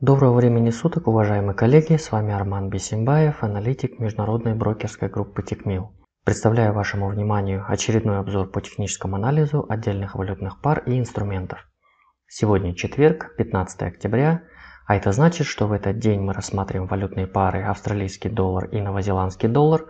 Доброго времени суток, уважаемые коллеги, с вами Арман Бесимбаев, аналитик международной брокерской группы Тикмил. Представляю вашему вниманию очередной обзор по техническому анализу отдельных валютных пар и инструментов. Сегодня четверг, 15 октября, а это значит, что в этот день мы рассматриваем валютные пары австралийский доллар и новозеландский доллар.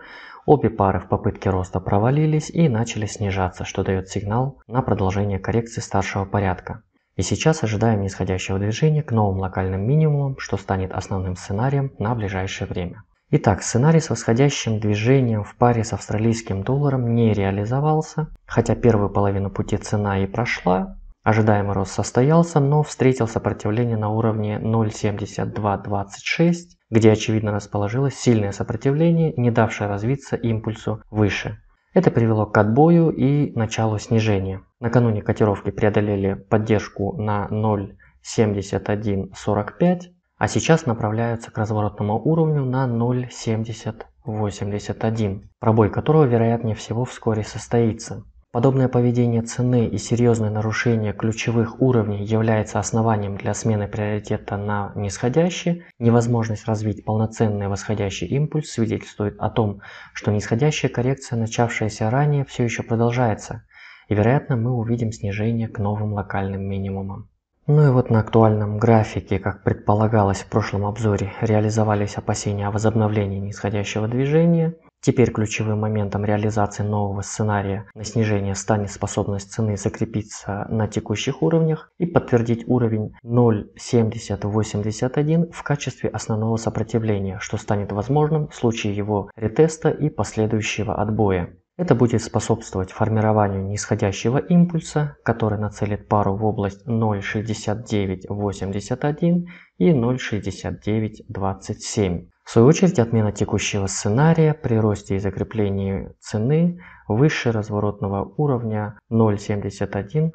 Обе пары в попытке роста провалились и начали снижаться, что дает сигнал на продолжение коррекции старшего порядка. И сейчас ожидаем нисходящего движения к новым локальным минимумам, что станет основным сценарием на ближайшее время. Итак, сценарий с восходящим движением в паре с австралийским долларом не реализовался, хотя первую половину пути цена и прошла, Ожидаемый рост состоялся, но встретил сопротивление на уровне 0.7226, где очевидно расположилось сильное сопротивление, не давшее развиться импульсу выше. Это привело к отбою и началу снижения. Накануне котировки преодолели поддержку на 0.7145, а сейчас направляются к разворотному уровню на 0.7081, пробой которого вероятнее всего вскоре состоится. Подобное поведение цены и серьезное нарушение ключевых уровней является основанием для смены приоритета на нисходящий. Невозможность развить полноценный восходящий импульс свидетельствует о том, что нисходящая коррекция, начавшаяся ранее, все еще продолжается, и вероятно мы увидим снижение к новым локальным минимумам. Ну и вот на актуальном графике, как предполагалось в прошлом обзоре, реализовались опасения о возобновлении нисходящего движения – Теперь ключевым моментом реализации нового сценария на снижение станет способность цены закрепиться на текущих уровнях и подтвердить уровень 0.7081 в качестве основного сопротивления, что станет возможным в случае его ретеста и последующего отбоя. Это будет способствовать формированию нисходящего импульса, который нацелит пару в область 0.6981 и 0.6927. В свою очередь, отмена текущего сценария при росте и закреплении цены выше разворотного уровня 0.7145.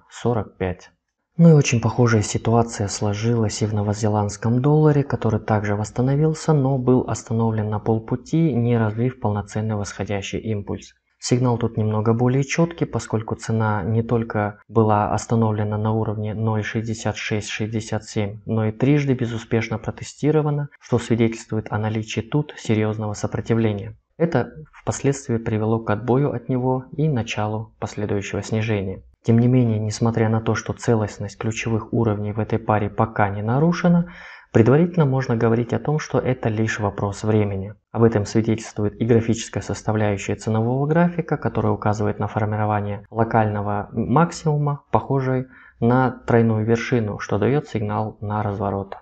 Ну и очень похожая ситуация сложилась и в новозеландском долларе, который также восстановился, но был остановлен на полпути, не развив полноценный восходящий импульс. Сигнал тут немного более четкий, поскольку цена не только была остановлена на уровне 0.6667, но и трижды безуспешно протестирована, что свидетельствует о наличии тут серьезного сопротивления. Это впоследствии привело к отбою от него и началу последующего снижения. Тем не менее, несмотря на то, что целостность ключевых уровней в этой паре пока не нарушена, предварительно можно говорить о том, что это лишь вопрос времени. Об этом свидетельствует и графическая составляющая ценового графика, которая указывает на формирование локального максимума, похожей на тройную вершину, что дает сигнал на разворот.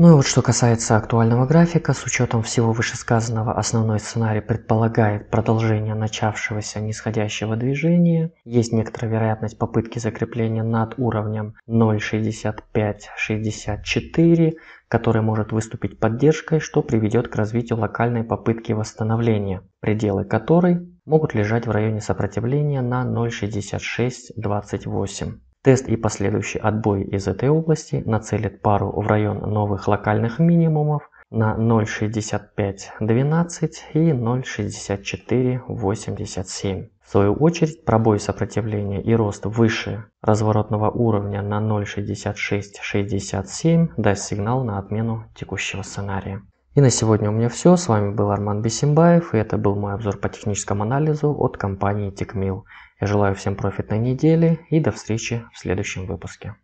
Ну и вот что касается актуального графика, с учетом всего вышесказанного, основной сценарий предполагает продолжение начавшегося нисходящего движения. Есть некоторая вероятность попытки закрепления над уровнем 0.6564, который может выступить поддержкой, что приведет к развитию локальной попытки восстановления, пределы которой могут лежать в районе сопротивления на 0.6628. Тест и последующий отбой из этой области нацелит пару в район новых локальных минимумов на 0.6512 и 0.6487. В свою очередь, пробой сопротивления и рост выше разворотного уровня на 0.6667 даст сигнал на отмену текущего сценария. И на сегодня у меня все. С вами был Арман Бесимбаев, и это был мой обзор по техническому анализу от компании TechMill. Я желаю всем профитной недели и до встречи в следующем выпуске.